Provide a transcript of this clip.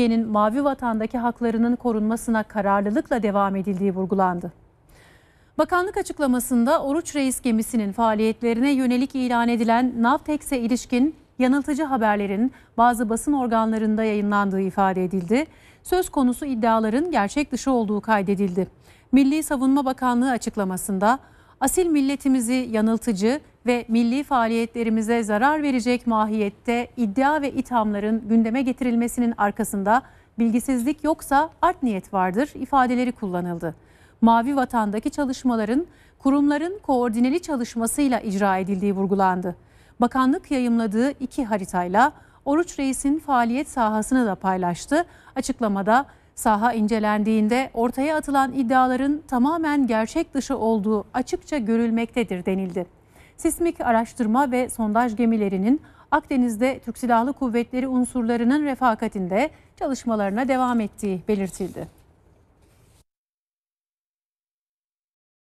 Türkiye'nin Mavi Vatan'daki haklarının korunmasına kararlılıkla devam edildiği vurgulandı. Bakanlık açıklamasında Oruç Reis gemisinin faaliyetlerine yönelik ilan edilen Navtex'e ilişkin yanıltıcı haberlerin bazı basın organlarında yayınlandığı ifade edildi. Söz konusu iddiaların gerçek dışı olduğu kaydedildi. Milli Savunma Bakanlığı açıklamasında asil milletimizi yanıltıcı ve milli faaliyetlerimize zarar verecek mahiyette iddia ve ithamların gündeme getirilmesinin arkasında bilgisizlik yoksa art niyet vardır ifadeleri kullanıldı. Mavi Vatan'daki çalışmaların kurumların koordineli çalışmasıyla icra edildiği vurgulandı. Bakanlık yayımladığı iki haritayla Oruç Reis'in faaliyet sahasını da paylaştı. Açıklamada saha incelendiğinde ortaya atılan iddiaların tamamen gerçek dışı olduğu açıkça görülmektedir denildi sismik araştırma ve sondaj gemilerinin Akdeniz'de Türk Silahlı Kuvvetleri unsurlarının refakatinde çalışmalarına devam ettiği belirtildi.